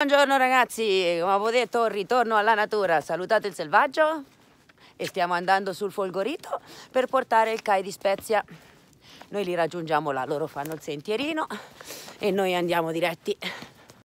Buongiorno ragazzi, come avevo detto ritorno alla natura, salutate il selvaggio e stiamo andando sul folgorito per portare il CAI di Spezia. Noi li raggiungiamo là, loro fanno il sentierino e noi andiamo diretti